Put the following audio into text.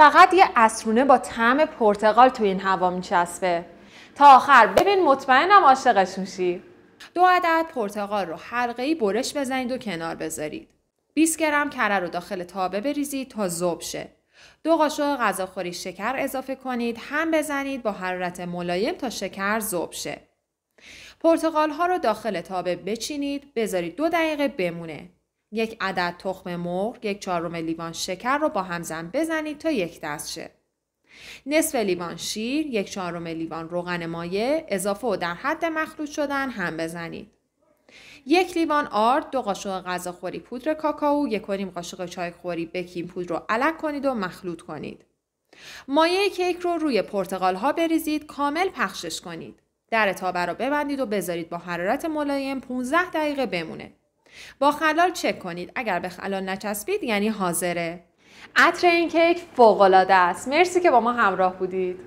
فقط یه اسرونه با طعم پرتقال تو این هوا میچسبه تا آخر ببین مطمئنم عاشقش میشی دو عدد پرتقال رو حلقه ای برش بزنید و کنار بذارید 20 گرم کره رو داخل تابه بریزید تا ذوب شه دو قاشق غذاخوری شکر اضافه کنید هم بزنید با حرارت ملایم تا شکر ذوب شه پرتقال ها رو داخل تابه بچینید بذارید دو دقیقه بمونه یک عدد تخم مرغ، یک چهارم لیوان شکر رو با هم زن بزنید تا یک دست شه. نصف لیوان شیر، یک چهارم لیوان روغن مایه، اضافه و در حد مخلوط شدن هم بزنید. یک لیوان آرد، دو قاشق غذاخوری پودر کاکائو، یک و نیم قاشق چای خوری بکین پودر رو علک کنید و مخلوط کنید. مایه کیک رو روی پرتقال ها بریزید، کامل پخشش کنید. در تابه رو ببندید و بذارید با حرارت ملایم 15 دقیقه بمونه. با خلال چک کنید اگر به خلال نچسبید یعنی حاضره عطر این کیک فوقالعاده است مرسی که با ما همراه بودید